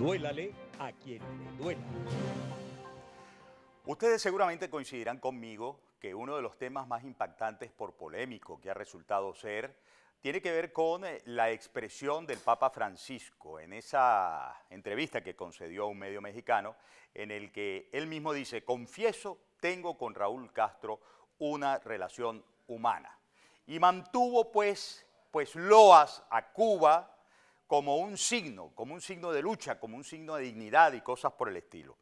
Duélale a quien le duela. Ustedes seguramente coincidirán conmigo que uno de los temas más impactantes por polémico que ha resultado ser tiene que ver con eh, la expresión del Papa Francisco en esa entrevista que concedió a un medio mexicano en el que él mismo dice, confieso, tengo con Raúl Castro una relación humana. Y mantuvo pues, pues loas a Cuba, como un signo, como un signo de lucha, como un signo de dignidad y cosas por el estilo.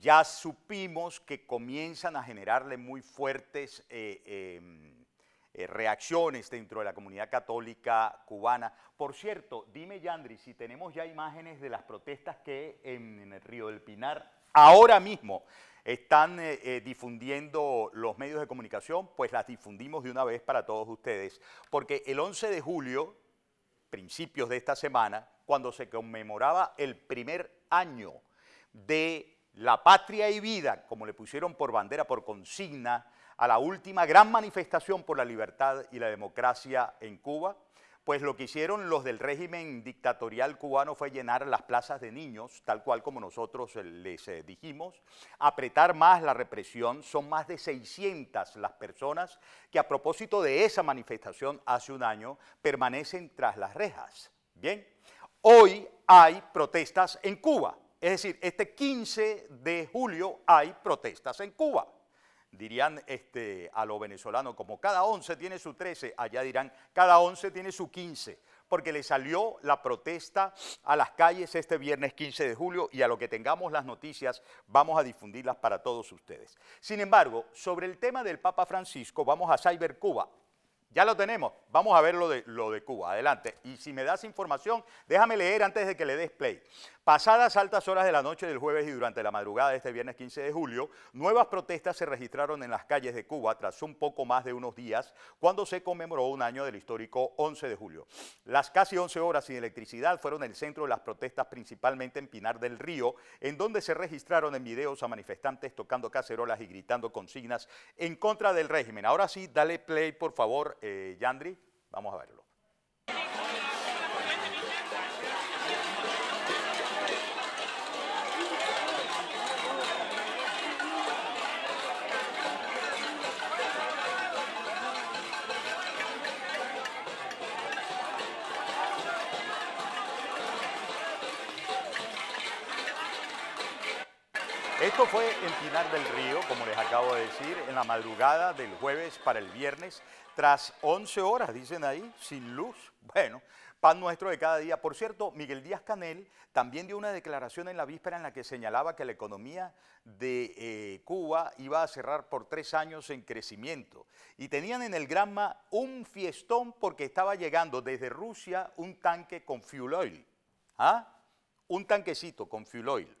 Ya supimos que comienzan a generarle muy fuertes eh, em, eh, reacciones dentro de la comunidad católica cubana. Por cierto, dime Yandri, si tenemos ya imágenes de las protestas que en, el Río del Pinar ahora mismo están eh, difundiendo los medios de comunicación, pues las difundimos de una vez para todos ustedes, porque el 11 de julio principios de esta semana, cuando se conmemoraba el primer año de la patria y vida, como le pusieron por bandera, por consigna, a la última gran manifestación por la libertad y la democracia en Cuba, pues lo que hicieron los del régimen dictatorial cubano fue llenar las plazas de niños, tal cual como nosotros eh, les eh, dijimos, apretar más la represión, son más de 600 las personas que a propósito de esa manifestación hace un año permanecen tras las rejas. Bien, hoy hay protestas en Cuba, es decir, este 15 de julio hay protestas en Cuba dirían este, a los venezolanos, como cada 11 tiene su 13, allá dirán, cada 11 tiene su 15, porque le salió la protesta a las calles este viernes 15 de julio y a lo que tengamos las noticias vamos a difundirlas para todos ustedes. Sin embargo, sobre el tema del Papa Francisco, vamos a Cyber Cuba. Ya lo tenemos, vamos a ver lo de, lo de Cuba, adelante. Y si me das información, déjame leer antes de que le des play. Pasadas altas horas de la noche del jueves y durante la madrugada de este viernes 15 de julio, nuevas protestas se registraron en las calles de Cuba tras un poco más de unos días cuando se conmemoró un año del histórico 11 de julio. Las casi 11 horas sin electricidad fueron el centro de las protestas principalmente en Pinar del Río, en donde se registraron en videos a manifestantes tocando cacerolas y gritando consignas en contra del régimen. Ahora sí, dale play por favor, eh, Yandri, vamos a verlo. Esto fue el Pinar del Río, como les acabo de decir, en la madrugada del jueves para el viernes, tras 11 horas, dicen ahí, sin luz. Bueno, pan nuestro de cada día. Por cierto, Miguel Díaz Canel también dio una declaración en la víspera en la que señalaba que la economía de eh, Cuba iba a cerrar por tres años en crecimiento. Y tenían en el Granma un fiestón porque estaba llegando desde Rusia un tanque con fuel oil. ¿Ah? Un tanquecito con fuel oil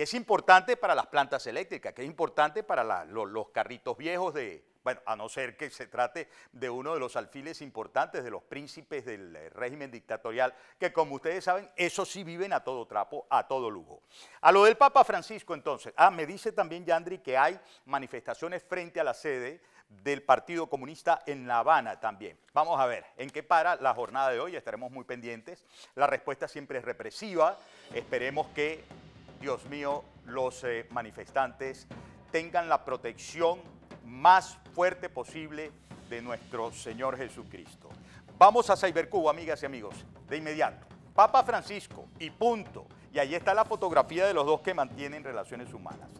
que es importante para las plantas eléctricas, que es importante para los, carritos viejos de, a no ser que se trate de uno de los alfiles importantes de los príncipes del eh, régimen dictatorial, que como ustedes saben, eso sí viven a todo trapo, a todo lujo. A lo del Papa Francisco entonces, ah, me dice también Yandri que hay manifestaciones frente a la sede del Partido Comunista en La Habana también. Vamos a ver en qué para la jornada de hoy, estaremos muy pendientes. La respuesta siempre es represiva, esperemos que Dios mío, los eh, manifestantes tengan la protección más fuerte posible de nuestro Señor Jesucristo. Vamos a Cybercuba, amigas y amigos, de inmediato. Papa Francisco y punto. Y ahí está la fotografía de los dos que mantienen relaciones humanas.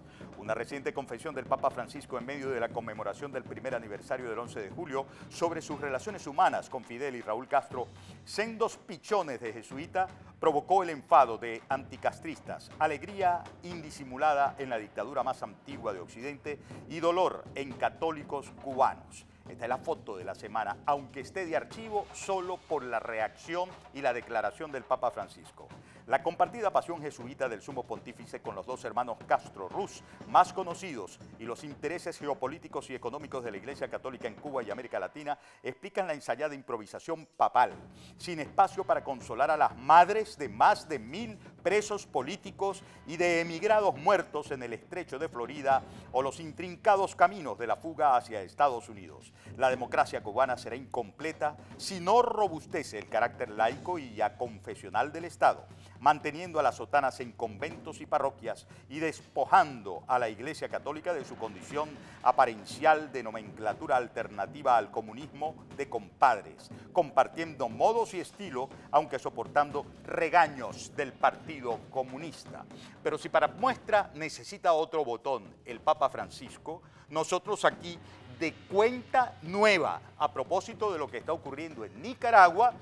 La reciente confesión del Papa Francisco en medio de la conmemoración del primer aniversario del 11 de julio sobre sus relaciones humanas con Fidel y Raúl Castro, sendos pichones de jesuita, provocó el enfado de anticastristas, alegría indisimulada en la dictadura más antigua de Occidente y dolor en católicos cubanos. Esta es la foto de la semana, aunque esté de archivo solo por la reacción y la declaración del Papa Francisco. La compartida pasión jesuita del sumo pontífice con los dos hermanos Castro Ruz, más conocidos, y los intereses geopolíticos y económicos de la Iglesia Católica en Cuba y América Latina explican la ensayada improvisación papal, sin espacio para consolar a las madres de más de mil presos políticos y de emigrados muertos en el estrecho de Florida o los intrincados caminos de la fuga hacia Estados Unidos. La democracia cubana será incompleta si no robustece el carácter laico y ya confesional del Estado manteniendo a las sotanas en conventos y parroquias y despojando a la Iglesia Católica de su condición aparencial de nomenclatura alternativa al comunismo de compadres, compartiendo modos y estilo, aunque soportando regaños del Partido Comunista. Pero si para muestra necesita otro botón el Papa Francisco, nosotros aquí de cuenta nueva a propósito de lo que está ocurriendo en Nicaragua,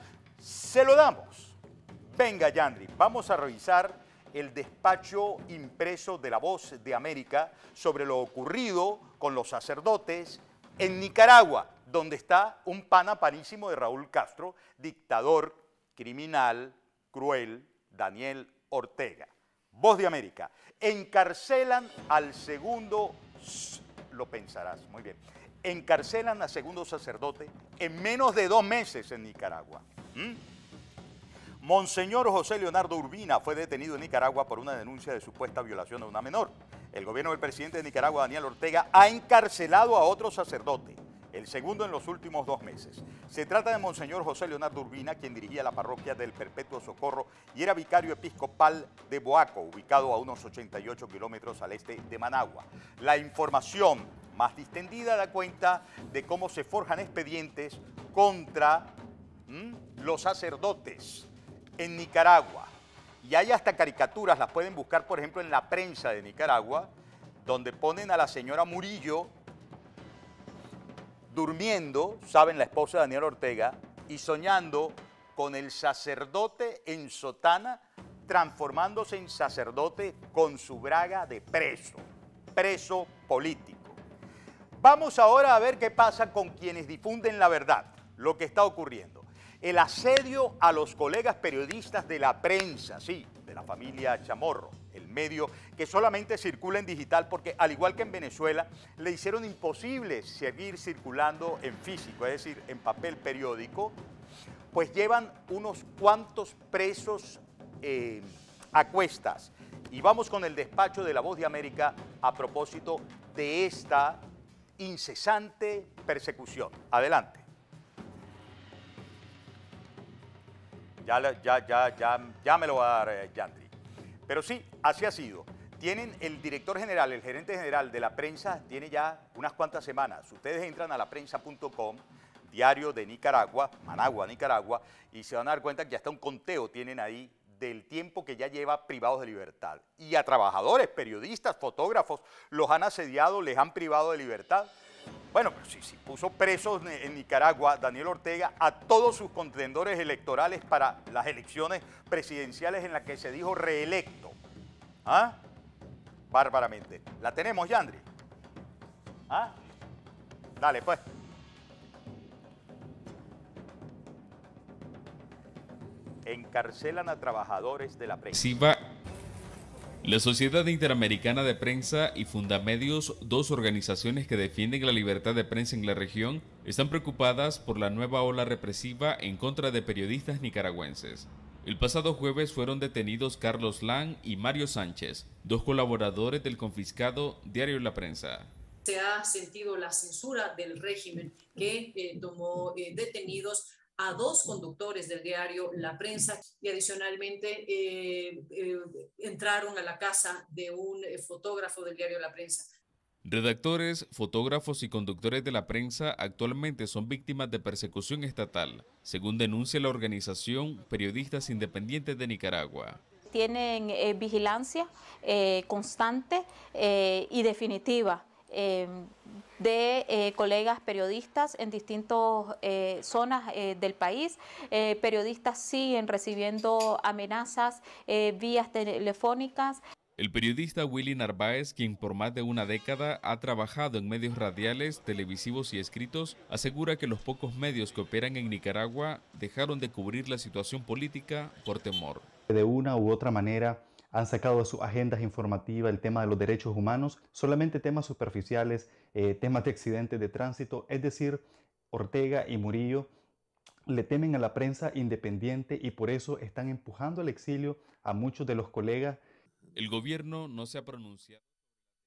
se lo damos. Venga, Yandri, vamos a revisar el despacho impreso de La Voz de América sobre lo ocurrido con los sacerdotes en Nicaragua, donde está un pana panísimo de Raúl Castro, dictador, criminal, cruel, Daniel Ortega. Voz de América, encarcelan al segundo, lo pensarás, muy bien, encarcelan al segundo sacerdote en menos de dos meses en Nicaragua. Monseñor José Leonardo Urbina fue detenido en Nicaragua por una denuncia de supuesta violación a una menor. El gobierno del presidente de Nicaragua, Daniel Ortega, ha encarcelado a otro sacerdote, el segundo en los últimos dos meses. Se trata de Monseñor José Leonardo Urbina, quien dirigía la parroquia del Perpetuo Socorro y era vicario episcopal de Boaco, ubicado a unos 88 kilómetros al este de Managua. La información más distendida da cuenta de cómo se forjan expedientes contra los sacerdotes en Nicaragua. Y hay hasta caricaturas, las pueden buscar, por ejemplo, en la prensa de Nicaragua, donde ponen a la señora Murillo durmiendo, saben, la esposa de Daniel Ortega, y soñando con el sacerdote en sotana, transformándose en sacerdote con su braga de preso, preso político. Vamos ahora a ver qué pasa con quienes difunden la verdad, lo que está ocurriendo el asedio a los colegas periodistas de la prensa, sí, de la familia Chamorro, el medio que solamente circula en digital porque al igual que en Venezuela le hicieron imposible seguir circulando en físico, es decir, en papel periódico, pues llevan unos cuantos presos eh, a cuestas. Y vamos con el despacho de La Voz de América a propósito de esta incesante persecución. Adelante. ya, ya, ya, ya, ya me lo va a dar eh, Yandri. Pero sí, así ha sido. Tienen el director general, el gerente general de la prensa, tiene ya unas cuantas semanas. Ustedes entran a laprensa.com, diario de Nicaragua, Managua, Nicaragua, y se van a dar cuenta que hasta un conteo tienen ahí del tiempo que ya lleva privados de libertad. Y a trabajadores, periodistas, fotógrafos, los han asediado, les han privado de libertad. Bueno, pero si, puso presos en Nicaragua Daniel Ortega a todos sus contendores electorales para las elecciones presidenciales en las que se dijo reelecto. ¿Ah? Bárbaramente. ¿La tenemos, Yandri? ¿Ah? Dale, pues. Encarcelan a trabajadores de la prensa. La Sociedad Interamericana de Prensa y Fundamedios, dos organizaciones que defienden la libertad de prensa en la región, están preocupadas por la nueva ola represiva en contra de periodistas nicaragüenses. El pasado jueves fueron detenidos Carlos Lang y Mario Sánchez, dos colaboradores del confiscado diario La Prensa. Se ha sentido la censura del régimen que eh, tomó eh, detenidos a dos conductores del diario La Prensa y adicionalmente eh, eh, entraron a la casa de un eh, fotógrafo del diario La Prensa. Redactores, fotógrafos y conductores de la prensa actualmente son víctimas de persecución estatal, según denuncia la organización Periodistas Independientes de Nicaragua tienen vigilancia constante y definitiva de eh, colegas periodistas en distintas eh, zonas eh, del país. periodistas siguen recibiendo amenazas vías telefónicas. El periodista Willy Narváez, quien por más de una década ha trabajado en medios radiales, televisivos y escritos, asegura que los pocos medios que operan en Nicaragua dejaron de cubrir la situación política por temor. De una u otra manera, han sacado de sus agendas informativas el tema de los derechos humanos, solamente temas superficiales, eh, temas de accidentes de tránsito, es decir, Ortega y Murillo le temen a la prensa independiente y por eso están empujando al exilio a muchos de los colegas. El gobierno no se ha pronunciado.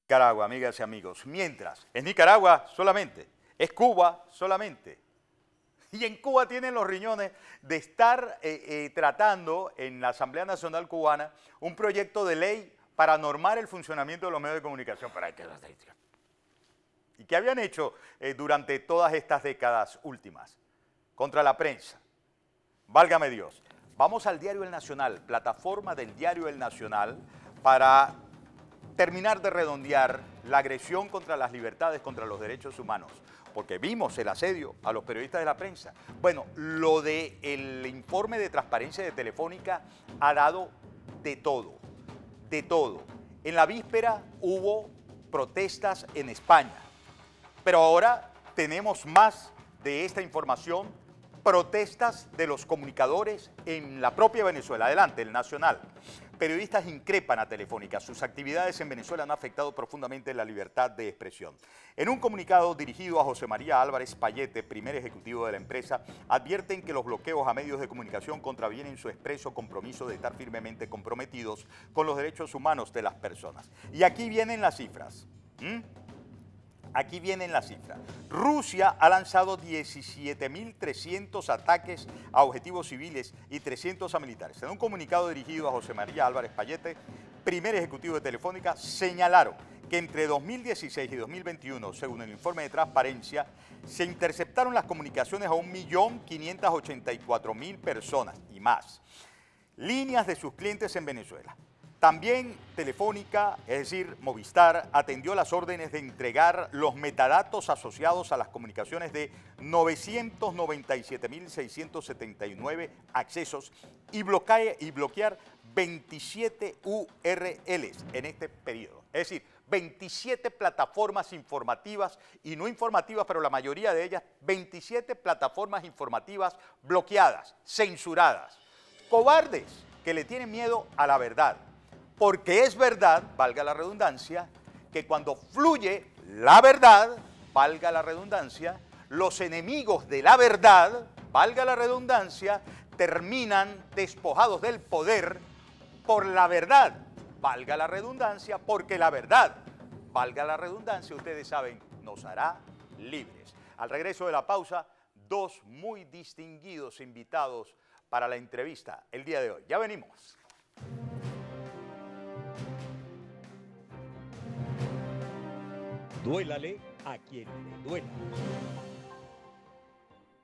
Nicaragua, amigas y amigos. Mientras, en Nicaragua solamente, es Cuba solamente, y en Cuba tienen los riñones de estar eh, eh, tratando en la Asamblea Nacional Cubana un proyecto de ley para normar el funcionamiento de los medios de comunicación. Para que y qué habían hecho eh, durante todas estas décadas últimas contra la prensa. Válgame Dios. Vamos al diario El Nacional, plataforma del diario El Nacional, para terminar de redondear la agresión contra las libertades, contra los derechos humanos, porque vimos el asedio a los periodistas de la prensa. Bueno, lo del el informe de transparencia de Telefónica ha dado de todo, de todo. En la víspera hubo protestas en España, pero ahora tenemos más de esta información Protestas de los comunicadores en la propia Venezuela. Adelante, el Nacional. Periodistas increpan a Telefónica. Sus actividades en Venezuela han afectado profundamente la libertad de expresión. En un comunicado dirigido a José María Álvarez Payete, primer ejecutivo de la empresa, advierten que los bloqueos a medios de comunicación contravienen su expreso compromiso de estar firmemente comprometidos con los derechos humanos de las personas. Y aquí vienen las cifras. ¿Mm? Aquí vienen las cifras. Rusia ha lanzado 17.300 ataques a objetivos civiles y 300 a militares. En un comunicado dirigido a José María Álvarez Payete, primer ejecutivo de Telefónica, señalaron que entre 2016 y 2021, según el informe de transparencia, se interceptaron las comunicaciones a 1.584.000 personas y más. Líneas de sus clientes en Venezuela. También Telefónica, es decir, Movistar, atendió las órdenes de entregar los metadatos asociados a las comunicaciones de 997.679 accesos y, bloquear y bloquear 27 URLs en este periodo. Es decir, 27 plataformas informativas y no informativas, pero la mayoría de ellas, 27 plataformas informativas bloqueadas, censuradas. Cobardes que le tienen miedo a la verdad porque es verdad, valga la redundancia, que cuando fluye la verdad, valga la redundancia, los enemigos de la verdad, valga la redundancia, terminan despojados del poder por la verdad, valga la redundancia, porque la verdad, valga la redundancia, ustedes saben, nos hará libres. Al regreso de la pausa, dos muy distinguidos invitados para la entrevista el día de hoy. Ya venimos. Duélale a quien le duela.